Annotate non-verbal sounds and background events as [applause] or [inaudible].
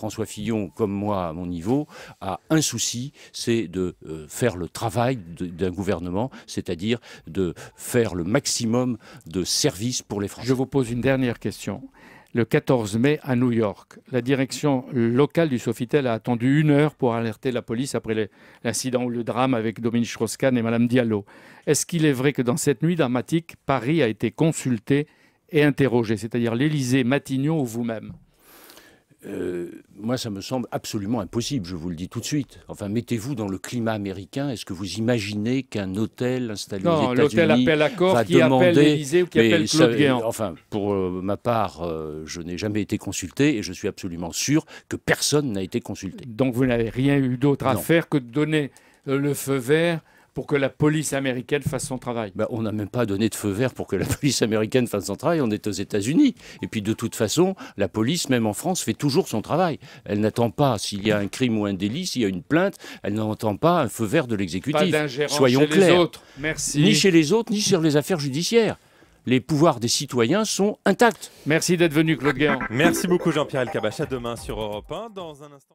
François Fillon, comme moi à mon niveau, a un souci, c'est de euh, faire le travail d'un gouvernement, c'est-à-dire de faire le maximum de services pour les Français. Je vous pose une dernière question le 14 mai à New York. La direction locale du Sofitel a attendu une heure pour alerter la police après l'incident ou le drame avec Dominique strauss et Madame Diallo. Est-ce qu'il est vrai que dans cette nuit dramatique, Paris a été consulté et interrogé, c'est-à-dire l'Élysée, Matignon ou vous-même euh, moi, ça me semble absolument impossible, je vous le dis tout de suite. Enfin, mettez-vous dans le climat américain. Est-ce que vous imaginez qu'un hôtel installé non, aux États-Unis corps qui demander... ou qui appelle Claude enfin, pour euh, ma part, euh, je n'ai jamais été consulté et je suis absolument sûr que personne n'a été consulté. Donc, vous n'avez rien eu d'autre à faire que de donner le feu vert pour que la police américaine fasse son travail. Bah, on n'a même pas donné de feu vert pour que la [laughs] police américaine fasse son travail, on est aux États-Unis. Et puis de toute façon, la police, même en France, fait toujours son travail. Elle n'attend pas s'il y a un crime ou un délit, s'il y a une plainte, elle n'entend pas un feu vert de l'exécutif. Soyons chez Les autres. Merci. Ni chez les autres, ni sur les affaires judiciaires les pouvoirs des citoyens sont intacts. Merci d'être venu, Claude Guéant. Merci beaucoup, Jean-Pierre Elkabach. demain sur Europe 1. Dans un instant.